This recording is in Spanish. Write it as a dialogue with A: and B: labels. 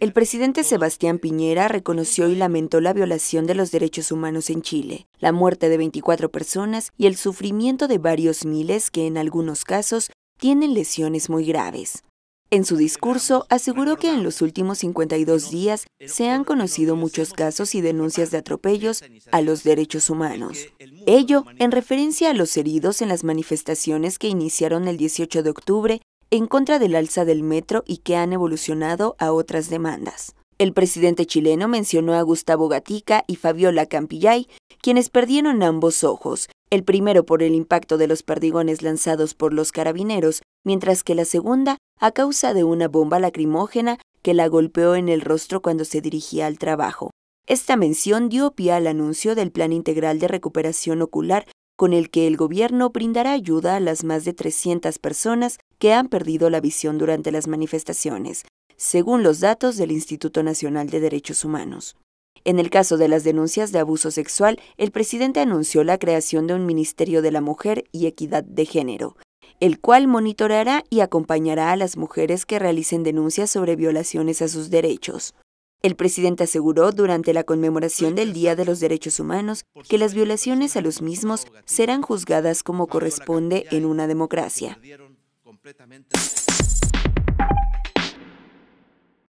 A: El presidente Sebastián Piñera reconoció y lamentó la violación de los derechos humanos en Chile, la muerte de 24 personas y el sufrimiento de varios miles que en algunos casos tienen lesiones muy graves. En su discurso aseguró que en los últimos 52 días se han conocido muchos casos y denuncias de atropellos a los derechos humanos. Ello en referencia a los heridos en las manifestaciones que iniciaron el 18 de octubre en contra del alza del metro y que han evolucionado a otras demandas. El presidente chileno mencionó a Gustavo Gatica y Fabiola Campillay, quienes perdieron ambos ojos, el primero por el impacto de los perdigones lanzados por los carabineros, mientras que la segunda a causa de una bomba lacrimógena que la golpeó en el rostro cuando se dirigía al trabajo. Esta mención dio pie al anuncio del Plan Integral de Recuperación Ocular, con el que el gobierno brindará ayuda a las más de 300 personas que han perdido la visión durante las manifestaciones, según los datos del Instituto Nacional de Derechos Humanos. En el caso de las denuncias de abuso sexual, el presidente anunció la creación de un Ministerio de la Mujer y Equidad de Género, el cual monitorará y acompañará a las mujeres que realicen denuncias sobre violaciones a sus derechos. El presidente aseguró durante la conmemoración del Día de los Derechos Humanos que las violaciones a los mismos serán juzgadas como corresponde en una democracia completamente.